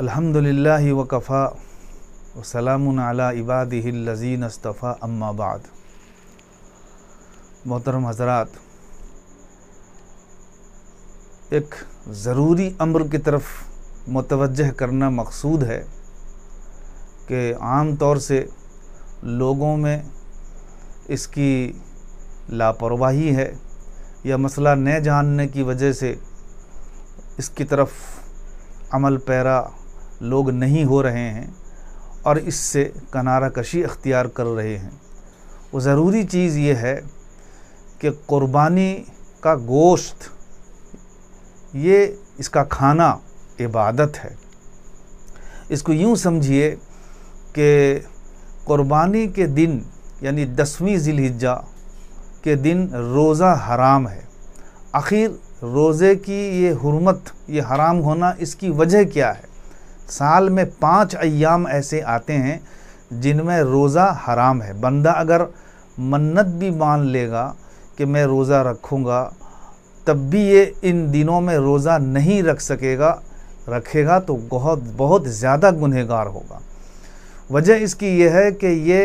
अल्हम्दुलिल्लाह वकफ़ा वसलाम इबादिल्लजीन अस्तफ़ा अम्माबाद मोहतरम हजरात एक ज़रूरी अम्र की तरफ मतवजह करना मकसूद है कि आम तौर से लोगों में इसकी लापरवाही है या मसला न जानने की वजह से इसकी तरफ अमल पैरा लोग नहीं हो रहे हैं और इससे कनारा कशी अख्तियार कर रहे हैं वो ज़रूरी चीज़ ये है कि कुर्बानी का गोश्त ये इसका खाना इबादत है इसको यूँ समझिए कि कुर्बानी के दिन यानी दसवीं ज़िलहिज्जा के दिन रोज़ा हराम है आखिर रोज़े की ये हरमत ये हराम होना इसकी वजह क्या है साल में पाँच अयाम ऐसे आते हैं जिनमें रोज़ा हराम है बंदा अगर मन्नत भी मान लेगा कि मैं रोज़ा रखूँगा तब भी ये इन दिनों में रोज़ा नहीं रख सकेगा रखेगा तो बहुत बहुत ज़्यादा गुनहगार होगा वजह इसकी यह है कि ये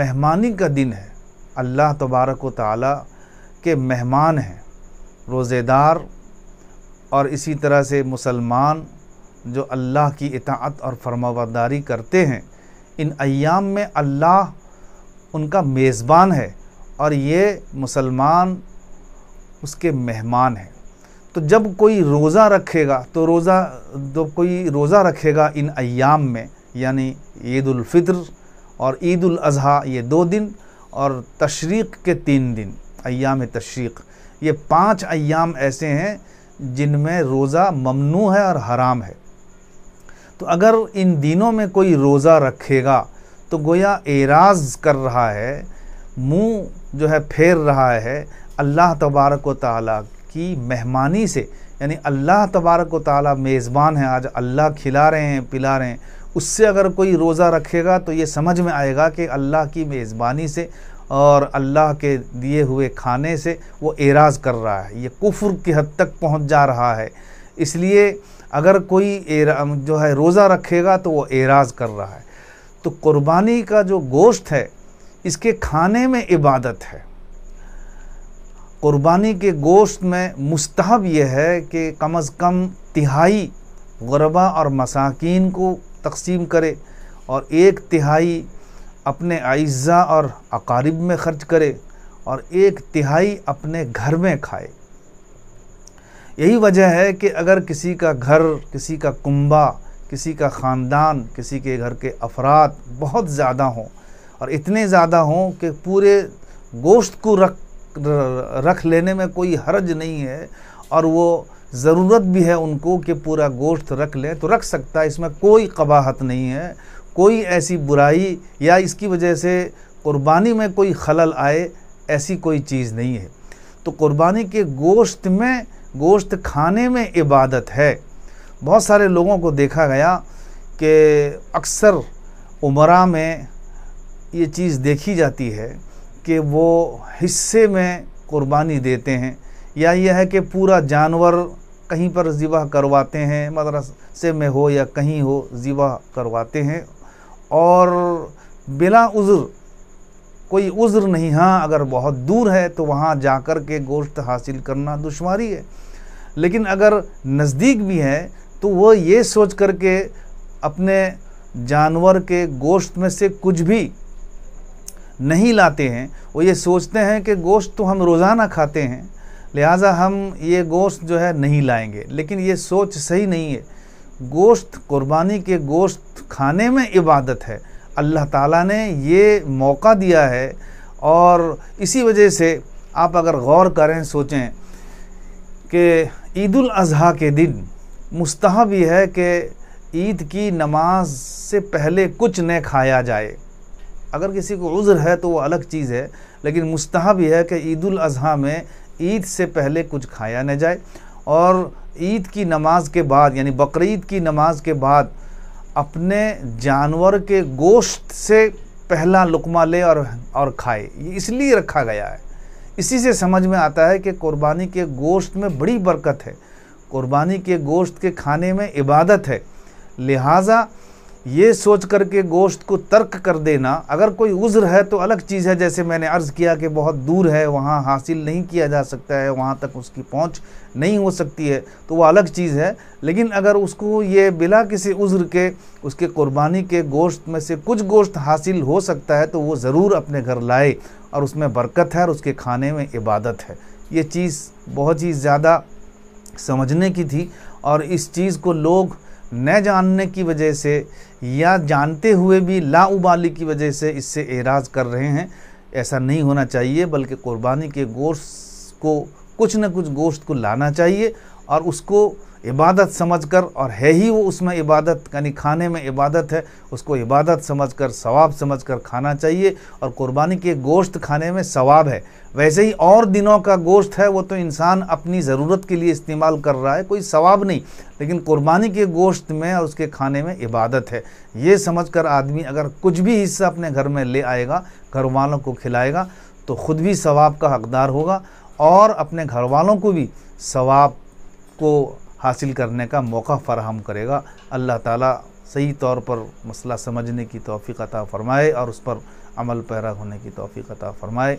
मेहमानी का दिन है अल्लाह तबारक ताली के मेहमान हैं रोज़ेदार और इसी तरह से मुसलमान जो अल्लाह की इतात और फरमावदारी करते हैं इन अयाम में अल्लाह उनका मेज़बान है और ये मुसलमान उसके मेहमान हैं तो जब कोई रोज़ा रखेगा तो रोज़ा जब कोई रोज़ा रखेगा इन अयाम में यानी ईदालफ़ितर और ईद अज़हा ये दो दिन और तशरीक़ के तीन दिन अयाम तशरीक़ ये पांच अयाम ऐसे हैं जिनमें रोज़ा ममनू है और हराम है तो अगर इन दिनों में कोई रोज़ा रखेगा तो गोया एराज कर रहा है मुंह जो है फेर रहा है अल्लाह तबारक ताला की मेहमानी से यानी अल्लाह तबारक ताली मेज़बान है आज अल्लाह खिला रहे हैं पिला रहे हैं उससे अगर कोई रोज़ा रखेगा तो ये समझ में आएगा कि अल्लाह की मेज़बानी से और अल्लाह के दिए हुए खाने से वो एराज कर रहा है ये कुफ्र की हद तक पहुंच जा रहा है इसलिए अगर कोई जो है रोज़ा रखेगा तो वो एराज कर रहा है तो कुर्बानी का जो गोश्त है इसके खाने में इबादत है कुर्बानी के गोश्त में मुस्तहब यह है कि कम अज़ कम तिहाई गरबा और मसाकिन को तकसीम करे और एक तिहाई अपने अज्ज़ा और अकारिब में ख़र्च करे और एक तिहाई अपने घर में खाए यही वजह है कि अगर किसी का घर किसी का कुंबा किसी का ख़ानदान किसी के घर के अफराद बहुत ज़्यादा हों और इतने ज़्यादा हों कि पूरे गोश्त को रख रख लेने में कोई हर्ज नहीं है और वो ज़रूरत भी है उनको कि पूरा गोश्त रख लें तो रख सकता है इसमें कोई कबाहत नहीं है कोई ऐसी बुराई या इसकी वजह से क़ुरबानी में कोई खलल आए ऐसी कोई चीज़ नहीं है तो क़ुरबानी के गोश्त में गोश्त खाने में इबादत है बहुत सारे लोगों को देखा गया कि अक्सर उमरा में ये चीज़ देखी जाती है कि वो हिस्से में कुर्बानी देते हैं या यह है कि पूरा जानवर कहीं पर ज़िबा करवाते हैं मदरसे में हो या कहीं हो ज़िबा करवाते हैं और बिला उज़र कोई उज़्र नहीं हाँ अगर बहुत दूर है तो वहाँ जा कर के गोश्त हासिल करना दुशारी है लेकिन अगर नज़दीक भी है तो वह ये सोच कर के अपने जानवर के गोश्त में से कुछ भी नहीं लाते हैं वो ये सोचते हैं कि गोश्त तो हम रोज़ाना खाते हैं लिहाजा हम ये गोश्त जो है नहीं लाएंगे लेकिन ये सोच सही नहीं है गोश्त कुर्बानी के गोश्त खाने में इबादत है अल्लाह ताला ने ये मौका दिया है और इसी वजह से आप अगर गौर करें सोचें कि ईद अज़हा के दिन मुस्तहब ये है कि ईद की नमाज से पहले कुछ न खाया जाए अगर किसी को उज़्र है तो वो अलग चीज़ है लेकिन मुस्तहब यह है कि ईद अज़हा में ईद से पहले कुछ खाया न जाए और ईद की नमाज के बाद यानी बकर की नमाज के बाद अपने जानवर के गोश्त से पहला लुकमा ले और और खाए ये इसलिए रखा गया है इसी से समझ में आता है कि कुर्बानी के गोश्त में बड़ी बरकत है कुर्बानी के गोश्त के खाने में इबादत है लिहाजा ये सोच करके गोश्त को तर्क कर देना अगर कोई उज़्र है तो अलग चीज़ है जैसे मैंने अर्ज़ किया कि बहुत दूर है वहाँ हासिल नहीं किया जा सकता है वहाँ तक उसकी पहुँच नहीं हो सकती है तो वह अलग चीज़ है लेकिन अगर उसको ये बिला किसी उज़्र के उसके क़ुरबानी के गोश्त में से कुछ गोश्त हासिल हो सकता है तो वो ज़रूर अपने घर लाए और उसमें बरकत है और उसके खाने में इबादत है ये चीज़ बहुत ही ज़्यादा समझने की थी और इस चीज़ को लोग न जानने की वजह से या जानते हुए भी लाउबाली की वजह से इससे एराज कर रहे हैं ऐसा नहीं होना चाहिए बल्कि कुर्बानी के गोश्त को कुछ न कुछ गोश्त को लाना चाहिए और उसको इबादत समझकर और है ही वो उसमें इबादत यानी खाने में इबादत है उसको इबादत समझकर सवाब समझकर खाना चाहिए और कुर्बानी के गोश्त खाने में सवाब है वैसे ही और दिनों का गोश्त है वो तो इंसान अपनी ज़रूरत के लिए इस्तेमाल कर रहा है कोई सवाब नहीं लेकिन कुर्बानी के गोश्त में और उसके खाने में इबादत है ये समझ आदमी अगर कुछ भी हिस्सा अपने घर में ले आएगा घर वालों को खिलाएगा तो ख़ुद भी सवाब का हकदार होगा और अपने घर वालों को भी सवाब को हासिल करने का मौका फ़राहम करेगा अल्लाह ताला सही तौर पर मसला समझने की तोफ़ी अता फ़रमाए और उस पर अमल पैरा होने की तोफ़ी अता फ़रमाए